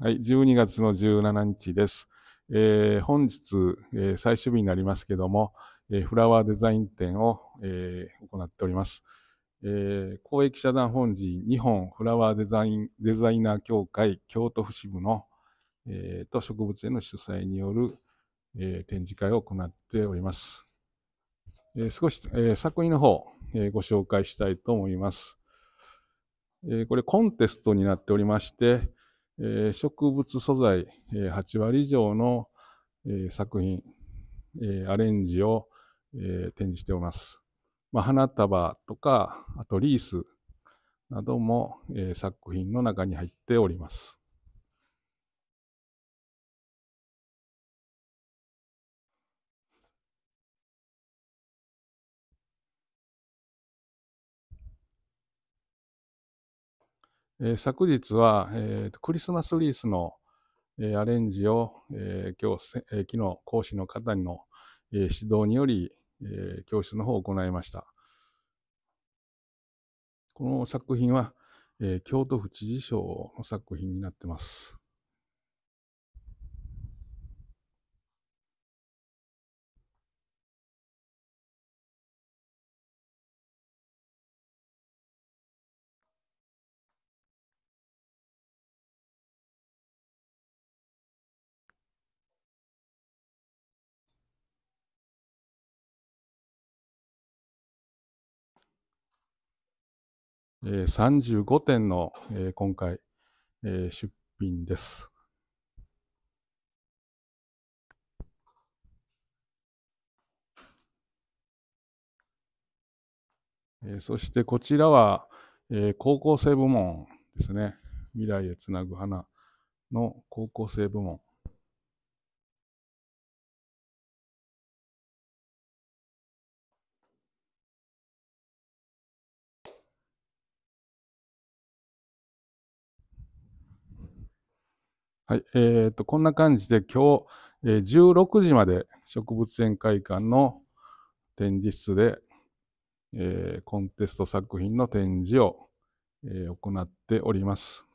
はい、12月の17日です。えー、本日、えー、最終日になりますけども、えー、フラワーデザイン展を、え行っております。え公益社団本人日本フラワーデザインデザイナー協会京都府支部の、えと植物園の主催による、え展示会を行っております。え少し、え作品の方、えご紹介したいと思います。えこれコンテストになっておりまして、え植物素材、え8割以上の、え作品、えアレンジを、え展示しております。まあ、花束とか、あとリースなども、え作品の中に入っております。えー、昨日は、えー、クリスマスリースの、えー、アレンジを、えー、今日、えー、昨日講師の方の、えー、指導により、えー、教室の方を行いました。この作品は、えー、京都府知事賞の作品になってます。えー、35点の、えー、今回、えー、出品です。えそしてこちらは、え高校生部門ですね。未来へつなぐ花の高校生部門。はい。えー、っと、こんな感じで今日、えー、16時まで植物園会館の展示室で、えー、コンテスト作品の展示を、えー、行っております。